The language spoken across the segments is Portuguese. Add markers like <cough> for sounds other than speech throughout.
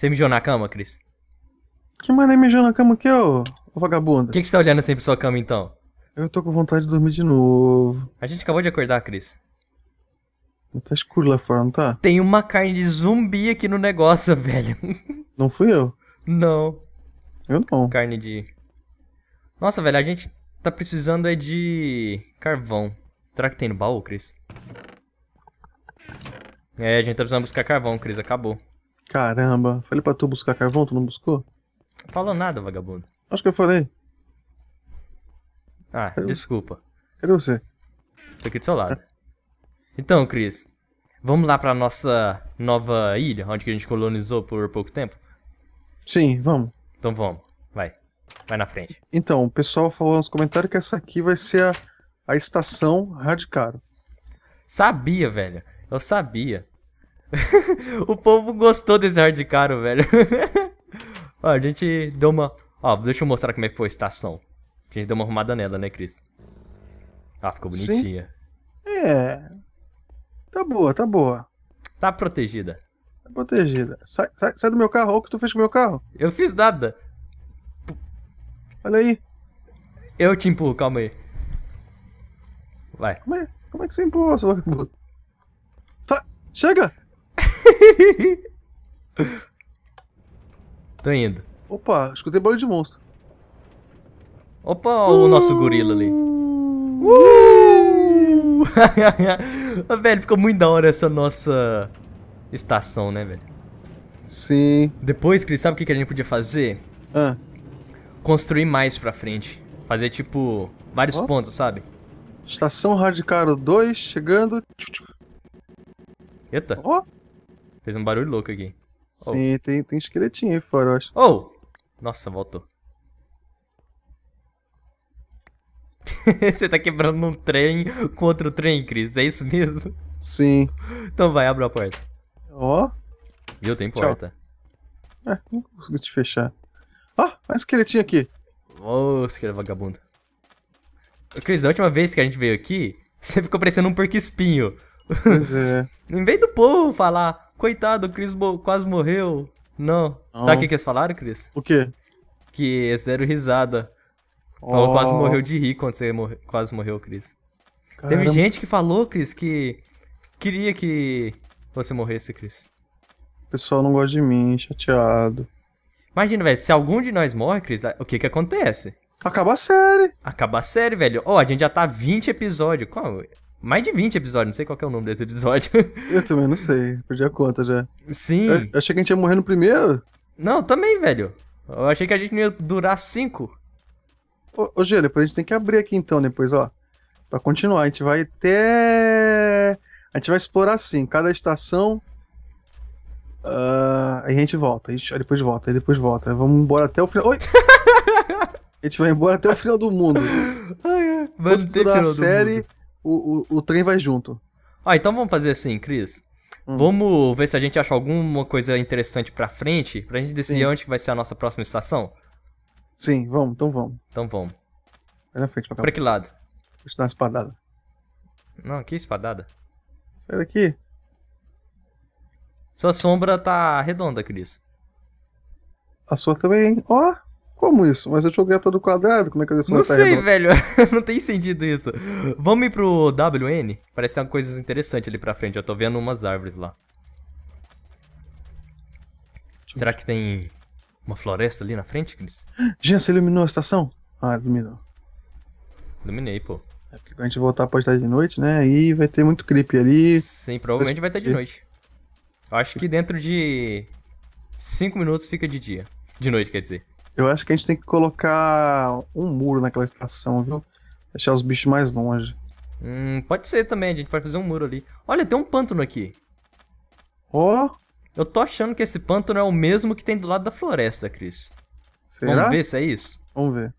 Você mijou na cama, Cris? Que mané mijou na cama aqui, ô, ô vagabundo. O que, que você tá olhando assim pra sua cama, então? Eu tô com vontade de dormir de novo. A gente acabou de acordar, Cris. Tá escuro lá fora, não tá? Tem uma carne de zumbi aqui no negócio, <laughs> velho. Não fui eu? Não. Eu não. Carne de. Nossa, velho, a gente tá precisando é de carvão. Será que tem no baú, Cris? É, a gente tá precisando buscar carvão, Cris. Acabou. Caramba, falei pra tu buscar carvão, tu não buscou? Falou nada, vagabundo. Acho que eu falei. Ah, Cadê desculpa. Cadê você? Tô aqui do seu lado. Então, Chris, vamos lá pra nossa nova ilha, onde que a gente colonizou por pouco tempo? Sim, vamos. Então vamos, vai. Vai na frente. Então, o pessoal falou nos comentários que essa aqui vai ser a, a estação Radicaro. Sabia, velho. Eu sabia. <laughs> o povo gostou desse caro velho. <laughs> Ó, a gente deu uma... Ó, deixa eu mostrar como é que foi a estação. A gente deu uma arrumada nela, né, Cris? Ah, ficou bonitinha. Sim. É. Tá boa, tá boa. Tá protegida. Tá protegida. Sai, sai, sai do meu carro. Olha o que tu fez com o meu carro. Eu fiz nada. Olha aí. Eu te empurro, calma aí. Vai. Como é, como é que você empurra, seu Sai, chega! <laughs> Tô indo. Opa, escutei barulho de monstro. Opa, uh... o nosso gorila ali. Uh! uh! <laughs> velho, ficou muito da hora essa nossa estação, né, velho? Sim. Depois, Cris, sabe o que a gente podia fazer? Ah. Construir mais pra frente. Fazer, tipo, vários oh. pontos, sabe? Estação Radicaro 2 chegando. Eita. Oh. Fez um barulho louco aqui. Sim, oh. tem, tem esqueletinho aí fora, eu acho. Oh! Nossa, voltou. <laughs> Você tá quebrando um trem com outro trem, Cris. É isso mesmo? Sim. Então vai, abre a porta. Ó. Oh. Viu? Tem porta. Tchau. É, não consigo te fechar. Ó, ah, um esqueletinho aqui. Ô, oh, esqueleto é vagabundo. Cris, da última vez que a gente veio aqui, <laughs> você ficou parecendo um porco espinho. Pois é. <laughs> em vez do povo falar, coitado, o Chris quase morreu. Não. não. Sabe o que, que eles falaram, Chris? O quê? Que eles deram risada. Falou oh. quase morreu de rir quando você morre... quase morreu, Chris. Caramba. Teve gente que falou, Chris, que queria que você morresse, Chris. O pessoal não gosta de mim, chateado. Imagina, velho, se algum de nós morre, Chris, o que que acontece? Acaba a série. Acaba a série, velho. Ó, oh, a gente já tá 20 episódios. Qual? mais de 20 episódios, não sei qual é o nome desse episódio. <laughs> Eu também não sei, perdi a conta já. Sim. Eu, eu, achei que a gente ia morrer no primeiro. Não, também, velho. Eu achei que a gente ia durar cinco. Ô, ô Gê, depois a gente tem que abrir aqui então, depois, ó. Pra continuar, a gente vai até. A gente vai explorar assim, cada estação. Uh, ah, aí a gente volta, aí depois volta, aí depois volta. vamos embora até o final. Oi! <laughs> a gente vai embora até o final do mundo. Ai, ai. Mano, tem final a série. Do mundo o, o, o trem vai junto. Ah, então vamos fazer assim, Cris. Hum. Vamos ver se a gente acha alguma coisa interessante pra frente, pra gente decidir onde que vai ser a nossa próxima estação? Sim, vamos, então vamos. Então vamos. Vai na frente pra cá. Pra que lado? Deixa eu dar uma espadada. Não, que espadada? Sai daqui. Sua sombra tá redonda, Cris. A sua também, ó. Oh. Como isso? Mas eu joguei todo quadrado, como é que eu Não sei, redonda? velho. <laughs> não tem sentido isso. Vamos ir pro WN? Parece que tem coisas interessantes ali pra frente. Eu tô vendo umas árvores lá. Será que tem uma floresta ali na frente, Cris? Jean, você iluminou a estação? Ah, iluminou. Iluminei, pô. É porque quando a gente voltar pode estar de noite, né? Aí vai ter muito clipe ali. Sim, provavelmente vai estar de noite. Eu acho que dentro de 5 minutos fica de dia. De noite, quer dizer. Eu acho que a gente tem que colocar um muro naquela estação, viu? Deixar os bichos mais longe. Hum, pode ser também, a gente pode fazer um muro ali. Olha, tem um pântano aqui. Ó! Oh. Eu tô achando que esse pântano é o mesmo que tem do lado da floresta, Cris. Será? Vamos ver se é isso? Vamos ver.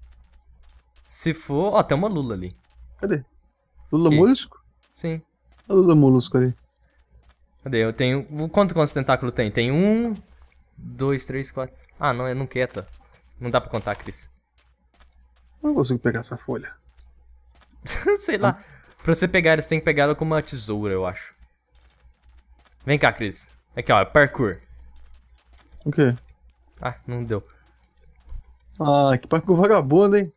Se for. Ó, tem uma Lula ali. Cadê? Lula aqui. molusco? Sim. A Lula molusco ali. Cadê? Eu tenho. Quanto quantos tentáculos tem? Tem um. Dois, três, quatro. Ah, não, é não quieta. Não dá pra contar, Cris. Não consigo pegar essa folha. <laughs> Sei lá. Ah. Pra você pegar, você tem que pegar ela com uma tesoura, eu acho. Vem cá, Cris. Aqui, ó. É parkour. O quê? Ah, não deu. Ah, que parkour vagabundo, hein?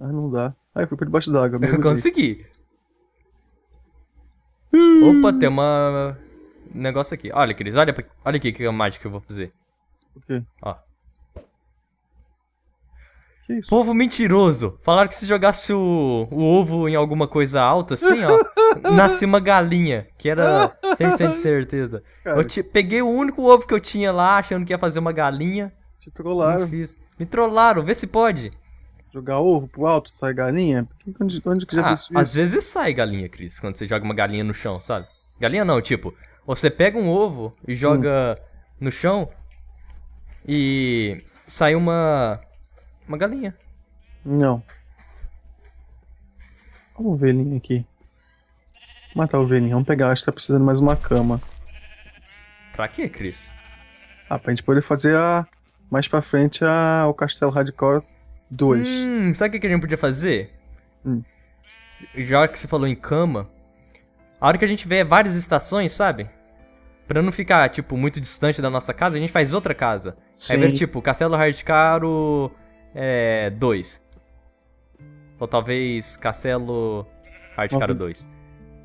Ah, não dá. Ah, eu fui por debaixo d'água. <laughs> Eu consegui. Opa, tem uma... negócio aqui. Olha, Cris. Olha, olha aqui que é mágica eu vou fazer. O quê? Ó. Povo mentiroso. Falaram que se jogasse o, o ovo em alguma coisa alta, assim, ó, <laughs> nascia uma galinha, que era 100% de certeza. Cara, eu te, peguei o único ovo que eu tinha lá, achando que ia fazer uma galinha. Te trollaram. fiz. Me trollaram, vê se pode. Jogar ovo pro alto, sai galinha? Onde, onde que já ah, isso? Às vezes sai galinha, Cris, quando você joga uma galinha no chão, sabe? Galinha não, tipo, você pega um ovo e joga hum. no chão e sai uma uma galinha. Não. Uma ovelhinha aqui. Matar a ovelhinha. Vamos pegar, acho que tá precisando mais uma cama. Pra quê, Cris? Ah, pra gente poder fazer a. Mais pra frente a... o Castelo Hardcore 2. Hum, sabe o que a gente podia fazer? Hum. Já que você falou em cama, a hora que a gente vê várias estações, sabe? Pra não ficar, tipo, muito distante da nossa casa, a gente faz outra casa. Sim. Aí vê, tipo, Castelo Hardcore é, 2. Ou talvez Castelo Hardcaro 2.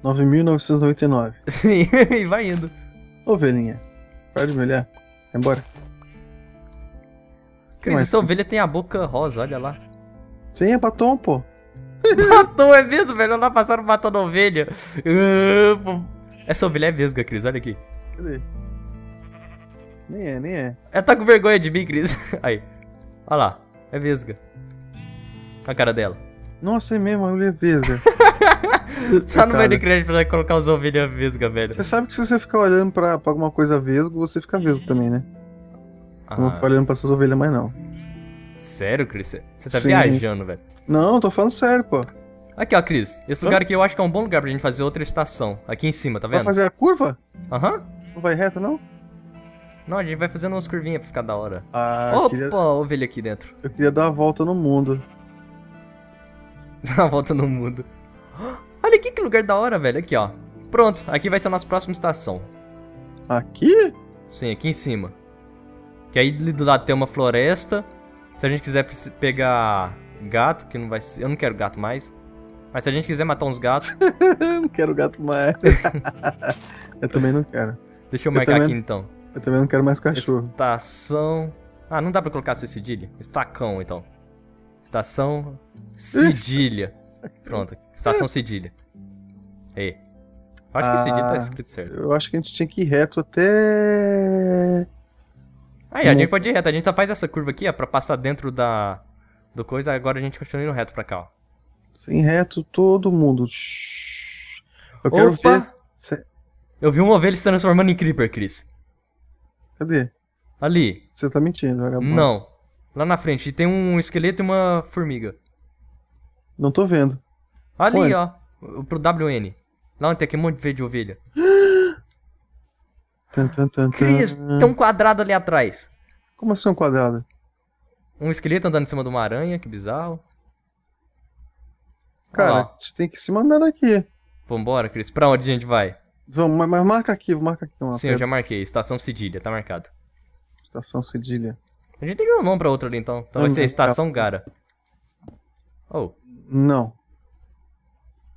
9.999. Sim, e vai indo. Ovelhinha, para de me olhar. Vai embora. Cris, essa ovelha tem a boca rosa, olha lá. Sim, é batom, pô. <laughs> Batom, é mesmo, velho? Lá passaram batom ovelha. <laughs> Essa ovelha é vesga, Cris, olha aqui. Cadê? Nem é, nem é. Ela tá com vergonha de mim, Cris. <laughs> Aí. Olha lá. É vesga. A cara dela. Nossa, é mesmo, a mulher é vesga. <laughs> Só no Minecraft pra colocar os ovelhas é vesga, velho. Você sabe que se você ficar olhando pra, pra alguma coisa vesgo, você fica vesgo também, né? Ah. Não vou ficar olhando pra essas ovelhas mais, não. Sério, Cris? Você tá Sim. viajando, velho. Não, tô falando sério, pô. Aqui, ó, Cris. Esse lugar aqui eu acho que é um bom lugar pra gente fazer outra estação. Aqui em cima, tá vendo? Vai fazer a curva? Aham. Uhum. Não vai reto, não? Não, a gente vai fazendo umas curvinhas pra ficar da hora. Ah, Opa, queria... ovelha aqui dentro. Eu queria dar uma volta no mundo. <laughs> Dar uma volta no mundo. Olha aqui que lugar da hora, velho. Aqui, ó. Pronto, aqui vai ser a nossa próxima estação. Aqui? Sim, aqui em cima. Que aí do lado tem uma floresta. Se a gente quiser pegar gato, que não vai ser... Eu não quero gato mais. Mas se a gente quiser matar uns gatos... <laughs> não quero gato mais. <laughs> eu também não quero. Deixa eu, eu marcar também... aqui então. Eu também não quero mais cachorro. Estação. Ah, não dá pra colocar sem cedilha? Estacão, então. Estação cedilha. Pronto, estação cedilha. Aí. Eu acho ah, que cedilha tá ah, escrito certo. Eu acho que a gente tinha que ir reto até. Aí, a hum. gente pode ir reto. A gente só faz essa curva aqui, ó, pra passar dentro da. Do coisa, agora a gente continua indo reto pra cá, ó. Sem reto todo mundo. Eu quero Opa! ver. Eu vi uma ovelha se transformando em Creeper, Chris. Cadê? Ali. Você tá mentindo, vagabundo. Não. Lá na frente. tem um esqueleto e uma formiga. Não tô vendo. Ali, Onde? ó. Pro WN. Lá onde tem aquele monte de ovelha. Cris, <gasps> tem um quadrado ali atrás. Como assim um quadrado? Um esqueleto andando em cima de uma aranha, que bizarro. Cara, a gente tem que se mandar daqui. Vambora, Cris. Pra onde a gente vai? Vamos, mas marca aqui, marca aqui. Uma Sim, eu já marquei. Estação Cedilha, tá marcado. Estação Cedilha. A gente tem que dar um nome pra outra ali, então. Então vai ser Estação Gara. Oh. Não.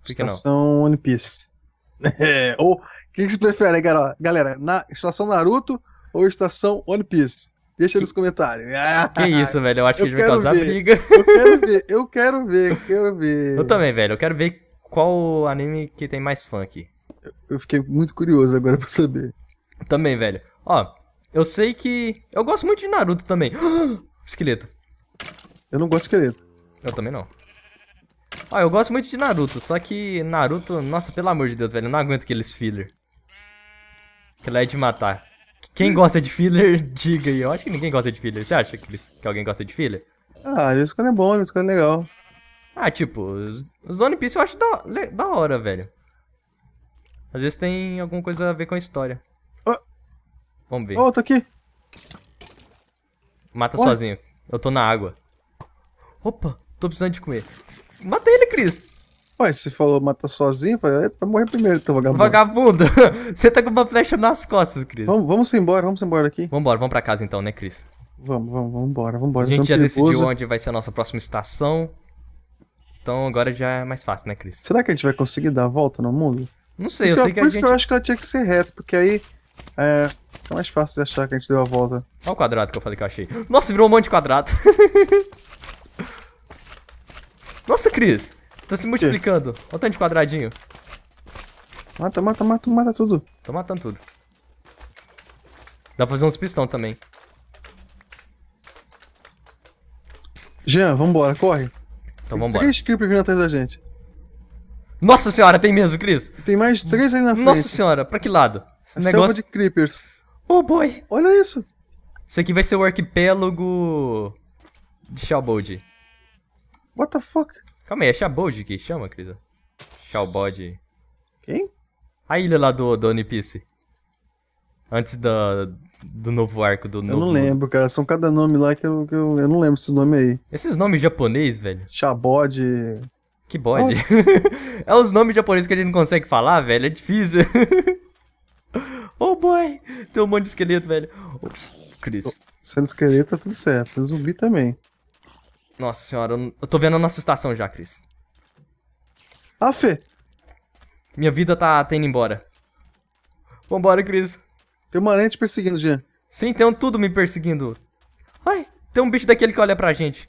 Por que Estação não? One Piece. <laughs> É, ou, o que, que vocês preferem, galera? Galera, na Estação Naruto ou Estação One Piece? Deixa que... nos comentários. Ah, que isso, velho. Eu acho eu que a gente vai causar ver. briga. Eu quero ver, eu quero ver, eu quero <laughs> ver. Eu também, velho. Eu quero ver qual anime que tem mais fã aqui. Eu fiquei muito curioso agora pra saber. Também, velho. Ó, eu sei que. Eu gosto muito de Naruto também. <gasps> esqueleto. Eu não gosto de esqueleto. Eu também não. Ó, eu gosto muito de Naruto, só que Naruto, nossa, pelo amor de Deus, velho, eu não aguento aqueles filler. Que lá é de matar. Quem gosta de filler, <laughs> diga aí. Eu acho que ninguém gosta de filler. Você acha que, eles... que alguém gosta de filler? Ah, esse cara é bom, esse cara é legal. Ah, tipo, os, os One Piece eu acho da, da hora, velho. Às vezes tem alguma coisa a ver com a história. Vamos ver. Oh, tá aqui. Mata oh. sozinho. Eu tô na água. Opa, tô precisando de comer. Mata ele, Cris. Ué, você falou mata sozinho, vai, morrer primeiro, teu vagabundo. Vagabundo! <laughs> você tá com uma flecha nas costas, Cris. Vamos, vamos embora, vamos embora aqui. Vamos embora, vamos pra casa então, né, Cris? Vamos, vamos, vamos embora, vamos embora. A gente já perigoso. decidiu onde vai ser a nossa próxima estação. Então agora já é mais fácil, né, Cris? Será que a gente vai conseguir dar a volta no mundo? Não sei, eu sei que, que a gente... Por isso que eu acho que ela tinha que ser reta, porque aí... É... É mais fácil de achar que a gente deu a volta. Olha o quadrado que eu falei que eu achei. Nossa, virou um monte de quadrado. <laughs> Nossa, Cris. Tá se multiplicando. Olha o tanto de quadradinho. Mata, mata, mata, mata tudo. Tô matando tudo. Dá pra fazer uns pistão também. Jean, vambora, corre. Então vambora. Tem três creepers vindo atrás da gente. Nossa senhora, tem mesmo, Cris? Tem mais três aí na frente. Nossa senhora, pra que lado? Esse A negócio... de creepers. Oh, boy. Olha isso. Isso aqui vai ser o arquipélago de Shalbold. What the fuck? Calma aí, é Shalbold que chama, Cris? Shalbold. Quem? A ilha lá do, do One Piece. Antes da, do novo arco do eu novo. Eu não lembro, cara. São cada nome lá que eu, que eu, eu não lembro esses nomes aí. Esses nomes japonês, velho. Shabod. Que bode. Oh. <laughs> é os nomes japoneses que a gente não consegue falar, velho. É difícil. <laughs> oh, boy. Tem um monte de esqueleto, velho. Oh, Cris. Sendo esqueleto, tá tudo certo. Zumbi também. Nossa senhora, eu tô vendo a nossa estação já, Cris. Ah, Fê. Minha vida tá, tá indo embora. Vambora, Cris. Tem uma aranha te perseguindo, Jean. Sim, tem um tudo me perseguindo. Ai, tem um bicho daquele que olha pra gente.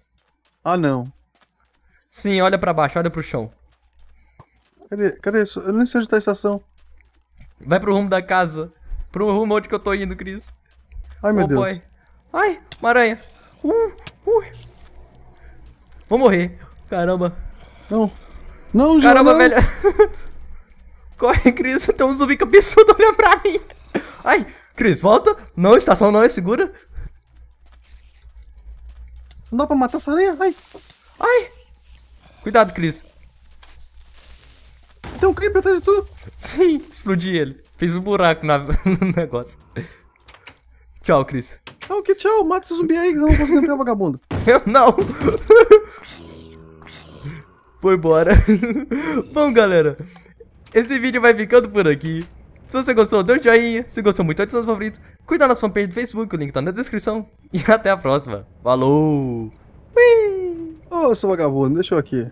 Ah, não. Sim, olha para baixo, olha pro chão. Cadê, cadê isso? Eu nem sei onde tá a estação. Vai pro rumo da casa. Pro rumo onde que eu tô indo, Cris. Ai, meu oh, Deus. Boy. Ai, uma aranha. Uh, uh. Vou morrer. Caramba. Não. Não, já Caramba, não. velho. <laughs> Corre, Cris. Tem um zumbi cabeçudo olhando pra mim. Ai, Cris, volta. Não, estação não é segura. Não dá pra matar essa aranha? Ai. Ai. Cuidado, Cris. Tem um creeper atrás de tudo. Sim, explodi ele. Fez um buraco na, <laughs> no negócio. Tchau, Cris. Não, que tchau. Mata esse é zumbi aí que eu não consigo entrar, vagabundo. <laughs> Eu não. Foi embora. <laughs> Bom, galera. Esse vídeo vai ficando por aqui. Se você gostou, dê um joinha. Se gostou muito, adicione é seus favoritos. Cuida da nossa fanpage do Facebook, o link tá na descrição. E até a próxima. Falou! Whee! Ô, seu vagabundo, deixa eu aqui.